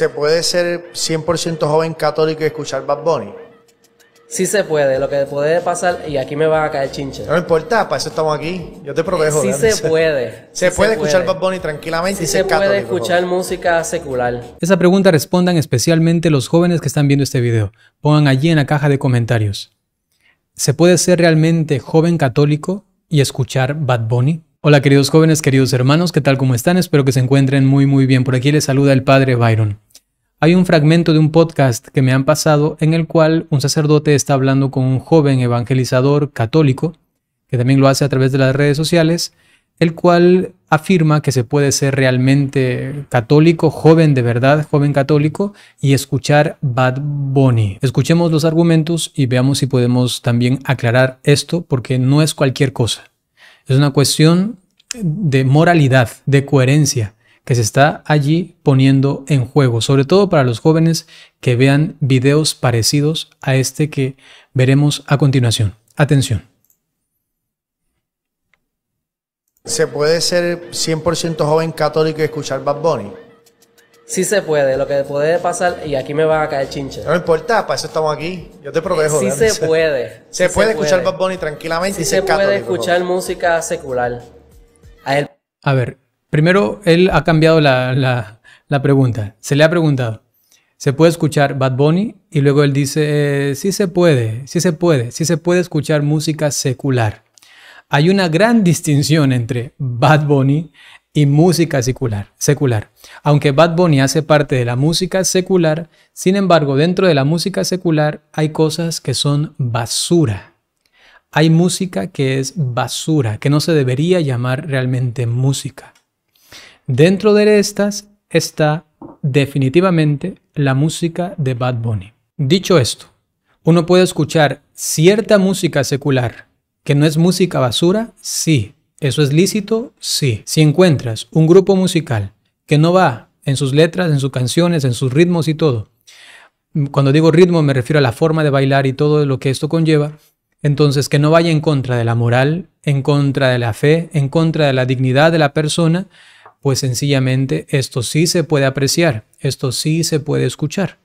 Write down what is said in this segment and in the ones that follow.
¿Se puede ser 100% joven católico y escuchar Bad Bunny? Sí se puede, lo que puede pasar, y aquí me va a caer chinche. No importa, para eso estamos aquí. Yo te protejo. Sí se puede. Se puede escuchar Bad Bunny tranquilamente y se puede escuchar música secular. Esa pregunta respondan especialmente los jóvenes que están viendo este video. Pongan allí en la caja de comentarios. ¿Se puede ser realmente joven católico y escuchar Bad Bunny? Hola queridos jóvenes, queridos hermanos, ¿qué tal como están? Espero que se encuentren muy muy bien. Por aquí les saluda el padre Byron. Hay un fragmento de un podcast que me han pasado en el cual un sacerdote está hablando con un joven evangelizador católico, que también lo hace a través de las redes sociales, el cual afirma que se puede ser realmente católico, joven de verdad, joven católico, y escuchar Bad Bunny. Escuchemos los argumentos y veamos si podemos también aclarar esto, porque no es cualquier cosa. Es una cuestión de moralidad, de coherencia, que se está allí poniendo en juego, sobre todo para los jóvenes que vean videos parecidos a este que veremos a continuación. Atención. ¿Se puede ser 100% joven católico y escuchar Bad Bunny? Sí se puede, lo que puede pasar, y aquí me va a caer chinche. No importa, para eso estamos aquí. Yo te protejo. Sí se puede. Se puede escuchar Bad Bunny tranquilamente y se puede escuchar música secular. a ver, Primero, él ha cambiado la, pregunta. Se le ha preguntado, ¿se puede escuchar Bad Bunny? Y luego él dice, eh, sí se puede, sí se puede, sí se puede escuchar música secular. Hay una gran distinción entre Bad Bunny y música secular, secular. Aunque Bad Bunny hace parte de la música secular, sin embargo, dentro de la música secular hay cosas que son basura. Hay música que es basura, que no se debería llamar realmente música. Dentro de estas está definitivamente la música de Bad Bunny. Dicho esto, uno puede escuchar cierta música secular que no es música basura, sí. ¿Eso es lícito? Sí. Si encuentras un grupo musical que no va en sus letras, en sus canciones, en sus ritmos y todo, cuando digo ritmo me refiero a la forma de bailar y todo lo que esto conlleva, entonces que no vaya en contra de la moral, en contra de la fe, en contra de la dignidad de la persona, pues sencillamente esto sí se puede apreciar, esto sí se puede escuchar.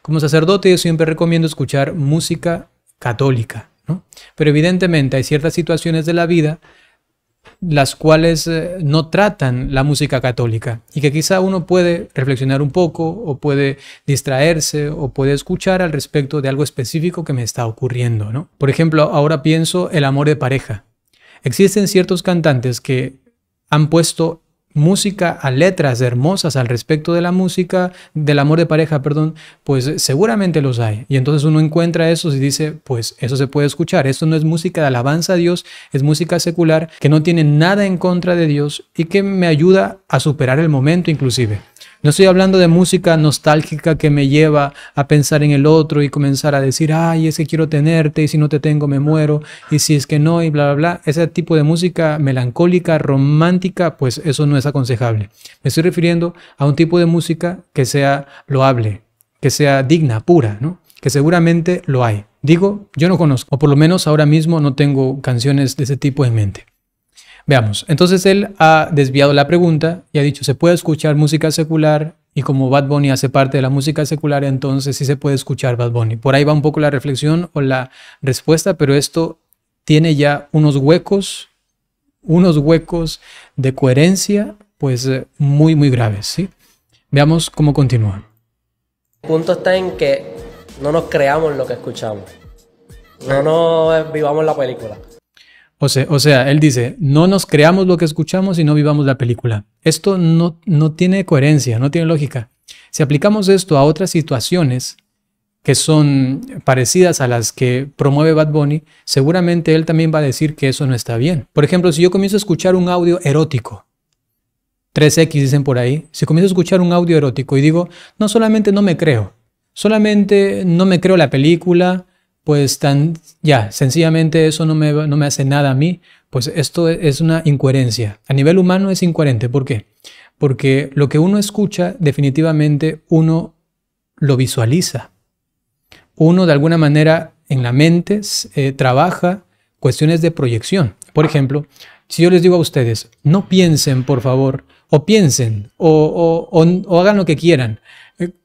Como sacerdote yo siempre recomiendo escuchar música católica, ¿no? pero evidentemente hay ciertas situaciones de la vida las cuales eh, no tratan la música católica y que quizá uno puede reflexionar un poco o puede distraerse o puede escuchar al respecto de algo específico que me está ocurriendo. ¿no? Por ejemplo, ahora pienso el amor de pareja. Existen ciertos cantantes que han puesto música, a letras hermosas al respecto de la música, del amor de pareja, perdón, pues seguramente los hay. Y entonces uno encuentra esos y dice, pues eso se puede escuchar, esto no es música de alabanza a Dios, es música secular que no tiene nada en contra de Dios y que me ayuda a superar el momento inclusive. No estoy hablando de música nostálgica que me lleva a pensar en el otro y comenzar a decir, ay, ese quiero tenerte y si no te tengo me muero y si es que no y bla, bla, bla. Ese tipo de música melancólica, romántica, pues eso no es aconsejable. Me estoy refiriendo a un tipo de música que sea loable, que sea digna, pura, ¿no? Que seguramente lo hay. Digo, yo no conozco, o por lo menos ahora mismo no tengo canciones de ese tipo en mente. Veamos, entonces él ha desviado la pregunta y ha dicho, ¿se puede escuchar música secular? Y como Bad Bunny hace parte de la música secular, entonces sí se puede escuchar Bad Bunny. Por ahí va un poco la reflexión o la respuesta, pero esto tiene ya unos huecos, unos huecos de coherencia, pues eh, muy, muy graves, ¿sí? Veamos cómo continúa. El punto está en que no nos creamos lo que escuchamos, no nos vivamos la película. O sea, él dice, no nos creamos lo que escuchamos y no vivamos la película. Esto no, no tiene coherencia, no tiene lógica. Si aplicamos esto a otras situaciones que son parecidas a las que promueve Bad Bunny, seguramente él también va a decir que eso no está bien. Por ejemplo, si yo comienzo a escuchar un audio erótico, 3X dicen por ahí, si comienzo a escuchar un audio erótico y digo, no solamente no me creo, solamente no me creo la película, pues tan, ya, sencillamente eso no me, hace nada a mí, pues esto es una incoherencia. A nivel humano es incoherente. ¿Por qué? Porque lo que uno escucha, definitivamente uno lo visualiza. Uno de alguna manera en la mente eh, trabaja cuestiones de proyección. Por ejemplo, si yo les digo a ustedes, no piensen, por favor, o piensen, o, o hagan lo que quieran,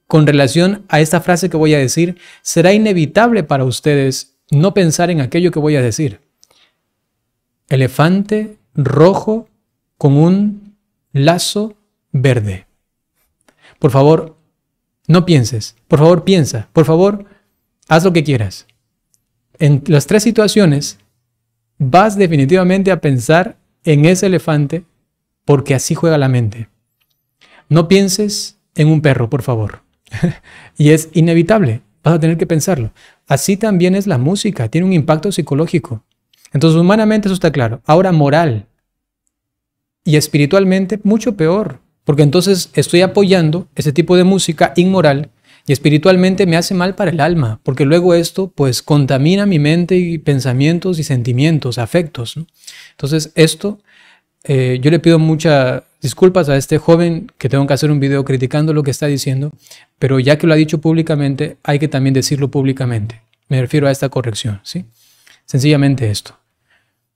con relación a esta frase que voy a decir, será inevitable para ustedes no pensar en aquello que voy a decir. Elefante rojo con un lazo verde. Por favor, no pienses. Por favor, piensa. Por favor, haz lo que quieras. En las tres situaciones vas definitivamente a pensar en ese elefante porque así juega la mente. No pienses en un perro, por favor. y es inevitable, vas a tener que pensarlo. Así también es la música, tiene un impacto psicológico. Entonces, humanamente eso está claro. Ahora, moral y espiritualmente, mucho peor, porque entonces estoy apoyando ese tipo de música inmoral y espiritualmente me hace mal para el alma, porque luego esto pues contamina mi mente y pensamientos y sentimientos, afectos. Entonces, esto eh, yo le pido mucha disculpas a este joven que tengo que hacer un video criticando lo que está diciendo, pero ya que lo ha dicho públicamente, hay que también decirlo públicamente. Me refiero a esta corrección, ¿sí? Sencillamente esto.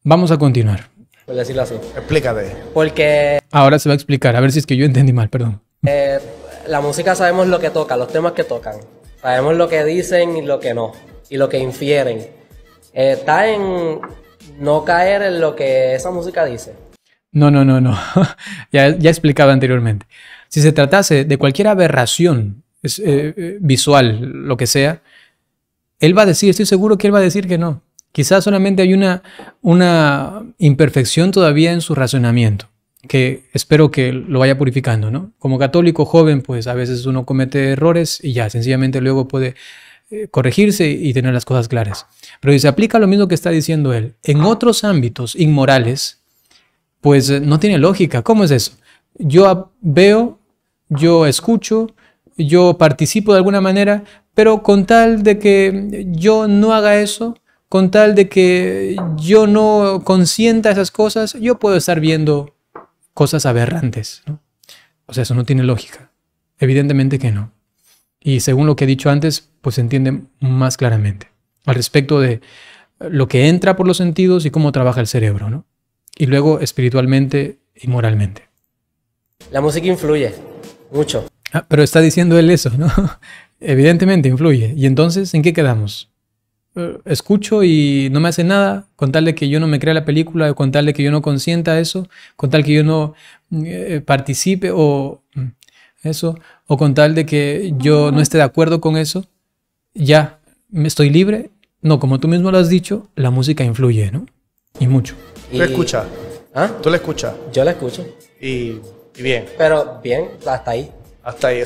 Vamos a continuar. Pues a decirlo así. Explícate. Porque... Ahora se va a explicar, a ver si es que yo entendí mal, perdón. Eh, la música sabemos lo que toca, los temas que tocan. Sabemos lo que dicen y lo que no, y lo que infieren. Eh, está en no caer en lo que esa música dice. No, no, no, no. ya, ya explicaba anteriormente. Si se tratase de cualquier aberración eh, eh, visual, lo que sea, él va a decir, estoy seguro que él va a decir que no. Quizás solamente hay una, una imperfección todavía en su razonamiento, que espero que lo vaya purificando, ¿no? Como católico joven, pues a veces uno comete errores y ya, sencillamente luego puede eh, corregirse y tener las cosas claras. Pero si se aplica lo mismo que está diciendo él, en otros ámbitos inmorales, pues eh, no tiene lógica. ¿Cómo es eso? Yo veo, yo escucho, yo participo de alguna manera, pero con tal de que yo no haga eso, con tal de que yo no consienta esas cosas, yo puedo estar viendo cosas aberrantes. ¿no? O sea, eso no tiene lógica. Evidentemente que no. Y según lo que he dicho antes, pues se entiende más claramente al respecto de lo que entra por los sentidos y cómo trabaja el cerebro. ¿no? y luego espiritualmente y moralmente. La música influye mucho. Ah, pero está diciendo él eso, ¿no? Evidentemente influye. ¿Y entonces en qué quedamos? Eh, escucho y no me hace nada, con tal de que yo no me crea la película, con tal de que yo no consienta eso, con tal que yo no eh, participe o mm, eso, o con tal de que yo no esté de acuerdo con eso, ya, me estoy libre. No, como tú mismo lo has dicho, la música influye, ¿no? Y mucho. ¿Tú la escuchas? ¿Ah? ¿Tú la escuchas? Yo la escucho. Y, bien. Pero bien, hasta ahí. Hasta ahí.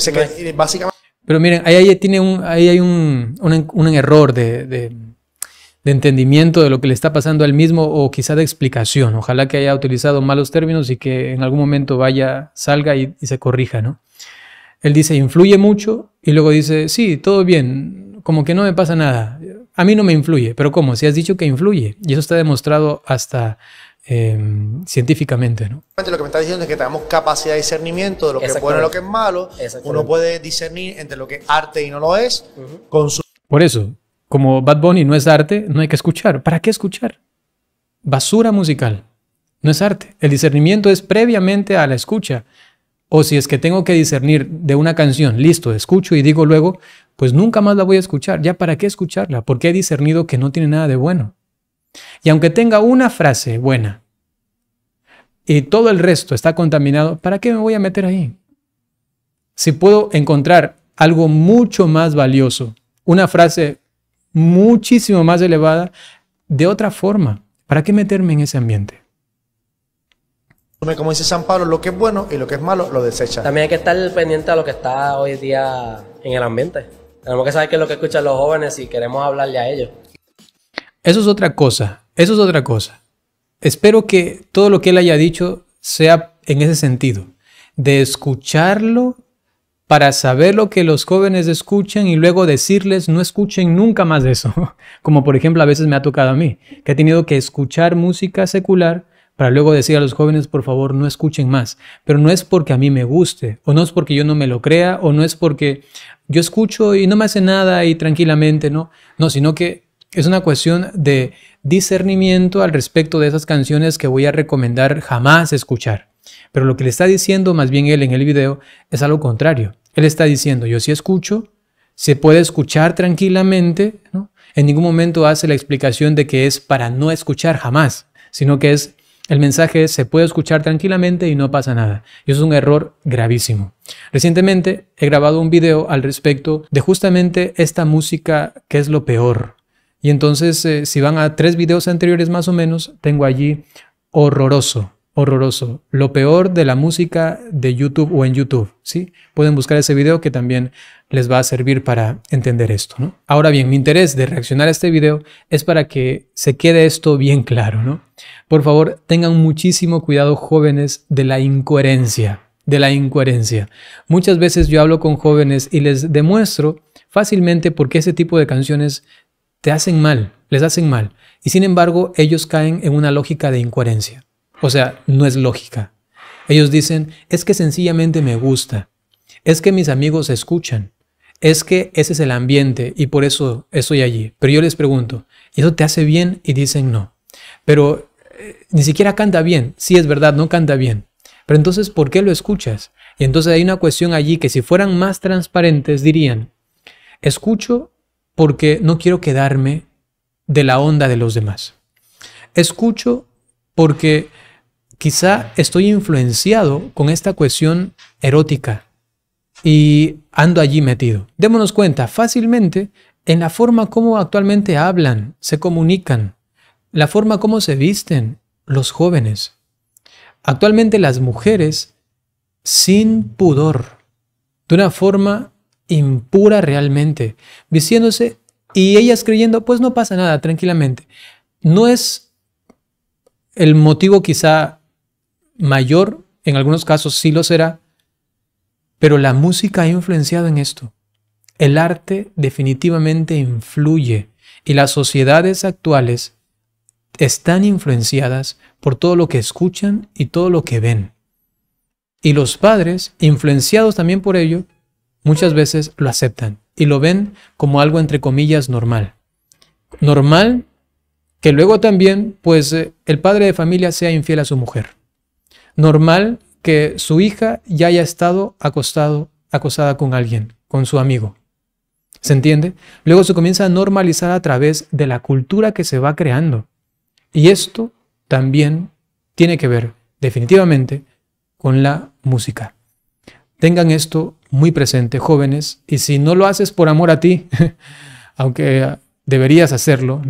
básicamente. Pero miren, ahí, tiene un, ahí hay un, error de, entendimiento de lo que le está pasando al mismo o quizá de explicación. Ojalá que haya utilizado malos términos y que en algún momento vaya, salga y, y se corrija, ¿no? Él dice, influye mucho y luego dice, sí, todo bien, como que no me pasa nada a mí no me influye, pero ¿cómo? Si has dicho que influye, y eso está demostrado hasta em, científicamente, ¿no? Lo que me estás diciendo es que tenemos capacidad de discernimiento de lo que es bueno y lo que es malo. Uno puede discernir entre lo que es arte y no lo es. con Por eso, como Bad Bunny no es arte, no hay que escuchar. ¿Para qué escuchar? Basura musical. No es arte. El discernimiento es previamente a la escucha. O si es que tengo que discernir de una canción, listo, escucho y digo luego, pues nunca más la voy a escuchar. ¿Ya para qué escucharla? Porque he discernido que no tiene nada de bueno. Y aunque tenga una frase buena y todo el resto está contaminado, ¿para qué me voy a meter ahí? Si puedo encontrar algo mucho más valioso, una frase muchísimo más elevada, de otra forma, ¿para qué meterme en ese ambiente? como dice San Pablo, lo que es bueno y lo que es malo lo desecha. También hay que estar pendiente a lo que está hoy día en el ambiente. Tenemos que saber qué es lo que escuchan los jóvenes y queremos hablarle a ellos. Eso es otra cosa, eso es otra cosa. Espero que todo lo que él haya dicho sea en ese sentido, de escucharlo para saber lo que los jóvenes escuchan y luego decirles no escuchen nunca más eso, como por ejemplo a veces me ha tocado a mí, que he tenido que escuchar música secular para luego decir a los jóvenes, por favor, no escuchen más. Pero no es porque a mí me guste, o no es porque yo no me lo crea, o no es porque yo escucho y no me hace nada y tranquilamente, ¿no? No, sino que es una cuestión de discernimiento al respecto de esas canciones que voy a recomendar jamás escuchar. Pero lo que le está diciendo más bien él en el video es algo contrario. Él está diciendo, yo sí escucho, se puede escuchar tranquilamente, ¿no? En ningún momento hace la explicación de que es para no escuchar jamás, sino que es el mensaje es, se puede escuchar tranquilamente y no pasa nada. Y eso es un error gravísimo. Recientemente he grabado un video al respecto de justamente esta música que es lo peor. Y entonces, eh, si van a tres videos anteriores más o menos, tengo allí horroroso, horroroso, lo peor de la música de YouTube o en YouTube, ¿sí? Pueden buscar ese video que también les va a servir para entender esto, Ahora bien, mi interés de reaccionar a este video es para que se quede esto bien claro, ¿no? Por favor, tengan muchísimo cuidado jóvenes de la incoherencia, de la incoherencia. Muchas veces yo hablo con jóvenes y les demuestro fácilmente por qué ese tipo de canciones te hacen mal, les hacen mal, y sin embargo ellos caen en una lógica de incoherencia. O sea, no es lógica. Ellos dicen, es que sencillamente me gusta, es que mis amigos escuchan, es que ese es el ambiente y por eso estoy allí. Pero yo les pregunto, ¿y eso te hace bien? Y dicen no. Pero eh, ni siquiera canta bien. Sí es verdad, no canta bien. Pero entonces, ¿por qué lo escuchas? Y entonces hay una cuestión allí que si fueran más transparentes dirían, escucho porque no quiero quedarme de la onda de los demás. Escucho porque quizá estoy influenciado con esta cuestión erótica y ando allí metido. Démonos cuenta fácilmente en la forma como actualmente hablan, se comunican, la forma como se visten los jóvenes. Actualmente las mujeres, sin pudor, de una forma impura realmente, vistiéndose y ellas creyendo, pues no pasa nada, tranquilamente. No es el motivo quizá mayor, en algunos casos sí lo será, pero la música ha influenciado en esto. El arte definitivamente influye y las sociedades actuales están influenciadas por todo lo que escuchan y todo lo que ven. Y los padres, influenciados también por ello, muchas veces lo aceptan y lo ven como algo entre comillas normal. Normal que luego también pues eh, el padre de familia sea infiel a su mujer normal que su hija ya haya estado acostado, acosada con alguien, con su amigo. ¿Se entiende? Luego se comienza a normalizar a través de la cultura que se va creando. Y esto también tiene que ver definitivamente con la música. Tengan esto muy presente, jóvenes, y si no lo haces por amor a ti, aunque deberías hacerlo,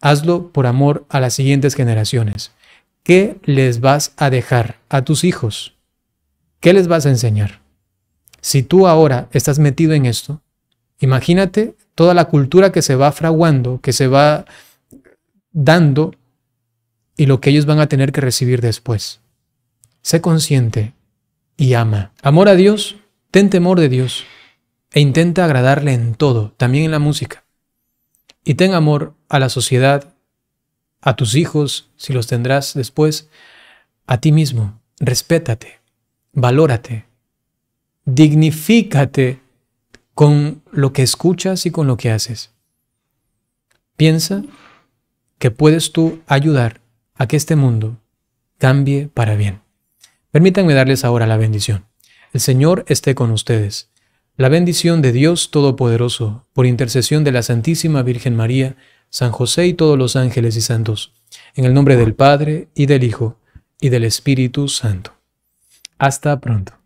hazlo por amor a las siguientes generaciones. ¿qué les vas a dejar a tus hijos? ¿Qué les vas a enseñar? Si tú ahora estás metido en esto, imagínate toda la cultura que se va fraguando, que se va dando y lo que ellos van a tener que recibir después. Sé consciente y ama. Amor a Dios, ten temor de Dios e intenta agradarle en todo, también en la música. Y ten amor a la sociedad, a tus hijos, si los tendrás después, a ti mismo. Respétate, valórate, dignifícate con lo que escuchas y con lo que haces. Piensa que puedes tú ayudar a que este mundo cambie para bien. Permítanme darles ahora la bendición. El Señor esté con ustedes. La bendición de Dios Todopoderoso, por intercesión de la Santísima Virgen María, San José y todos los ángeles y santos, en el nombre del Padre y del Hijo y del Espíritu Santo. Hasta pronto.